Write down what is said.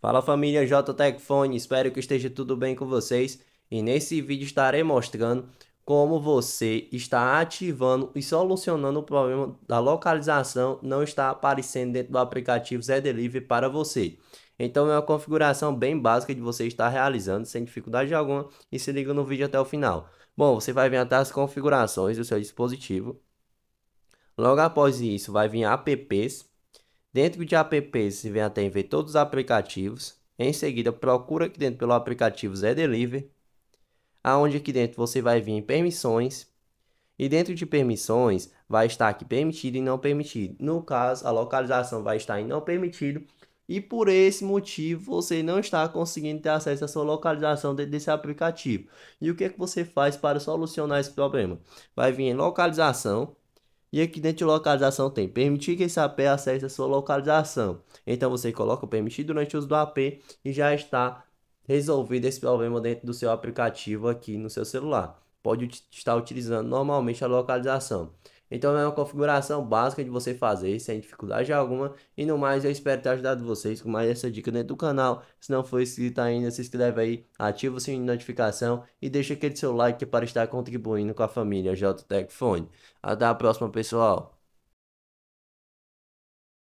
Fala família JTEC espero que esteja tudo bem com vocês e nesse vídeo estarei mostrando como você está ativando e solucionando o problema da localização não está aparecendo dentro do aplicativo Zé Delivery para você. Então é uma configuração bem básica de você estar realizando sem dificuldade alguma e se liga no vídeo até o final. Bom, você vai vir até as configurações do seu dispositivo. Logo após isso vai vir apps Dentro de apps, você vem até em ver todos os aplicativos. Em seguida, procura aqui dentro pelo aplicativo Zé Delivery. Aonde aqui dentro você vai vir em permissões. E dentro de permissões, vai estar aqui permitido e não permitido. No caso, a localização vai estar em não permitido. E por esse motivo, você não está conseguindo ter acesso à sua localização dentro desse aplicativo. E o que, é que você faz para solucionar esse problema? Vai vir em localização. E aqui dentro de localização tem permitir que esse AP acesse a sua localização. Então você coloca o permitir durante o uso do AP e já está resolvido esse problema dentro do seu aplicativo aqui no seu celular. Pode estar utilizando normalmente a localização. Então é uma configuração básica de você fazer, sem dificuldade alguma. E no mais, eu espero ter ajudado vocês com mais essa dica dentro do canal. Se não for inscrito ainda, se inscreve aí, ativa o sininho de notificação e deixa aquele seu like para estar contribuindo com a família JTEC Fone. Até a próxima, pessoal!